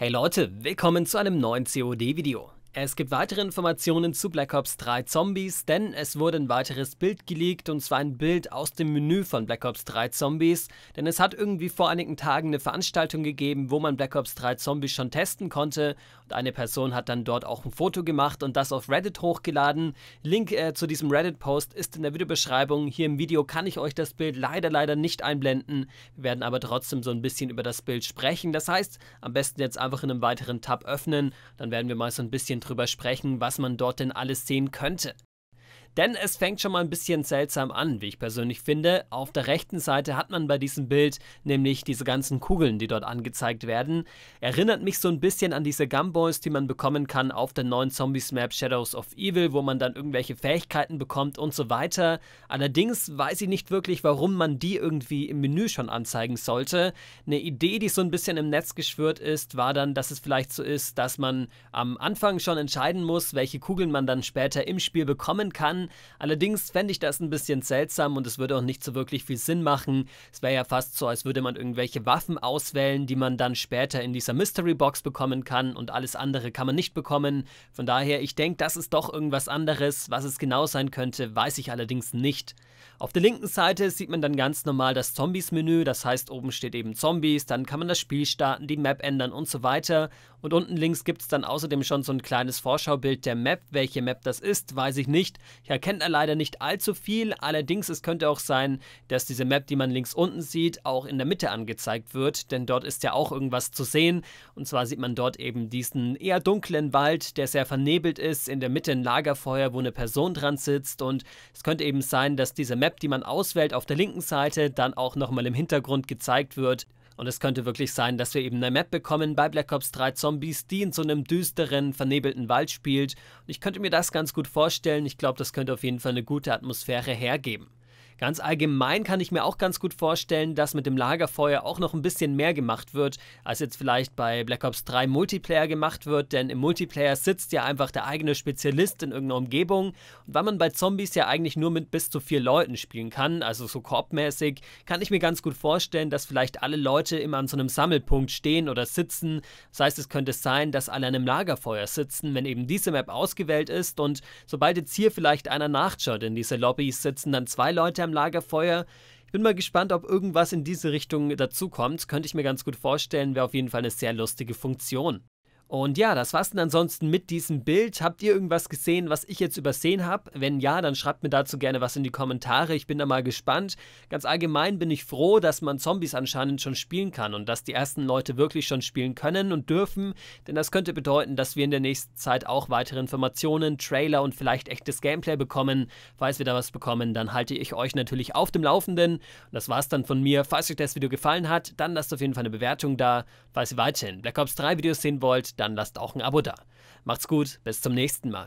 Hey Leute, willkommen zu einem neuen COD-Video. Es gibt weitere Informationen zu Black Ops 3 Zombies, denn es wurde ein weiteres Bild geleakt und zwar ein Bild aus dem Menü von Black Ops 3 Zombies, denn es hat irgendwie vor einigen Tagen eine Veranstaltung gegeben, wo man Black Ops 3 Zombies schon testen konnte und eine Person hat dann dort auch ein Foto gemacht und das auf Reddit hochgeladen. Link äh, zu diesem Reddit-Post ist in der Videobeschreibung. Hier im Video kann ich euch das Bild leider, leider nicht einblenden. Wir werden aber trotzdem so ein bisschen über das Bild sprechen. Das heißt, am besten jetzt einfach in einem weiteren Tab öffnen, dann werden wir mal so ein bisschen drüber sprechen, was man dort denn alles sehen könnte. Denn es fängt schon mal ein bisschen seltsam an, wie ich persönlich finde. Auf der rechten Seite hat man bei diesem Bild nämlich diese ganzen Kugeln, die dort angezeigt werden. Erinnert mich so ein bisschen an diese Gumballs, die man bekommen kann auf der neuen Zombies-Map Shadows of Evil, wo man dann irgendwelche Fähigkeiten bekommt und so weiter. Allerdings weiß ich nicht wirklich, warum man die irgendwie im Menü schon anzeigen sollte. Eine Idee, die so ein bisschen im Netz geschwört ist, war dann, dass es vielleicht so ist, dass man am Anfang schon entscheiden muss, welche Kugeln man dann später im Spiel bekommen kann Allerdings fände ich das ein bisschen seltsam und es würde auch nicht so wirklich viel Sinn machen. Es wäre ja fast so, als würde man irgendwelche Waffen auswählen, die man dann später in dieser Mystery Box bekommen kann und alles andere kann man nicht bekommen. Von daher, ich denke, das ist doch irgendwas anderes. Was es genau sein könnte, weiß ich allerdings nicht. Auf der linken Seite sieht man dann ganz normal das Zombies-Menü, das heißt oben steht eben Zombies, dann kann man das Spiel starten, die Map ändern und so weiter. Und unten links gibt es dann außerdem schon so ein kleines Vorschaubild der Map. Welche Map das ist, weiß ich nicht. Ich erkennt er leider nicht allzu viel. Allerdings, es könnte auch sein, dass diese Map, die man links unten sieht, auch in der Mitte angezeigt wird, denn dort ist ja auch irgendwas zu sehen. Und zwar sieht man dort eben diesen eher dunklen Wald, der sehr vernebelt ist, in der Mitte ein Lagerfeuer, wo eine Person dran sitzt. Und es könnte eben sein, dass diese Map, die man auswählt, auf der linken Seite dann auch nochmal im Hintergrund gezeigt wird. Und es könnte wirklich sein, dass wir eben eine Map bekommen bei Black Ops 3 Zombies, die in so einem düsteren, vernebelten Wald spielt. Und ich könnte mir das ganz gut vorstellen. Ich glaube, das könnte auf jeden Fall eine gute Atmosphäre hergeben. Ganz allgemein kann ich mir auch ganz gut vorstellen, dass mit dem Lagerfeuer auch noch ein bisschen mehr gemacht wird, als jetzt vielleicht bei Black Ops 3 Multiplayer gemacht wird, denn im Multiplayer sitzt ja einfach der eigene Spezialist in irgendeiner Umgebung. Und weil man bei Zombies ja eigentlich nur mit bis zu vier Leuten spielen kann, also so korbmäßig, kann ich mir ganz gut vorstellen, dass vielleicht alle Leute immer an so einem Sammelpunkt stehen oder sitzen. Das heißt, es könnte sein, dass alle an einem Lagerfeuer sitzen, wenn eben diese Map ausgewählt ist und sobald jetzt hier vielleicht einer nachschaut in dieser Lobby, sitzen dann zwei Leute am beim Lagerfeuer. Ich bin mal gespannt, ob irgendwas in diese Richtung dazukommt. Könnte ich mir ganz gut vorstellen, wäre auf jeden Fall eine sehr lustige Funktion. Und ja, das war's denn ansonsten mit diesem Bild. Habt ihr irgendwas gesehen, was ich jetzt übersehen habe? Wenn ja, dann schreibt mir dazu gerne was in die Kommentare. Ich bin da mal gespannt. Ganz allgemein bin ich froh, dass man Zombies anscheinend schon spielen kann und dass die ersten Leute wirklich schon spielen können und dürfen, denn das könnte bedeuten, dass wir in der nächsten Zeit auch weitere Informationen, Trailer und vielleicht echtes Gameplay bekommen. Falls wir da was bekommen, dann halte ich euch natürlich auf dem Laufenden. Und das war's dann von mir. Falls euch das Video gefallen hat, dann lasst auf jeden Fall eine Bewertung da. Falls ihr weiterhin Black Ops 3 Videos sehen wollt, dann lasst auch ein Abo da. Macht's gut, bis zum nächsten Mal.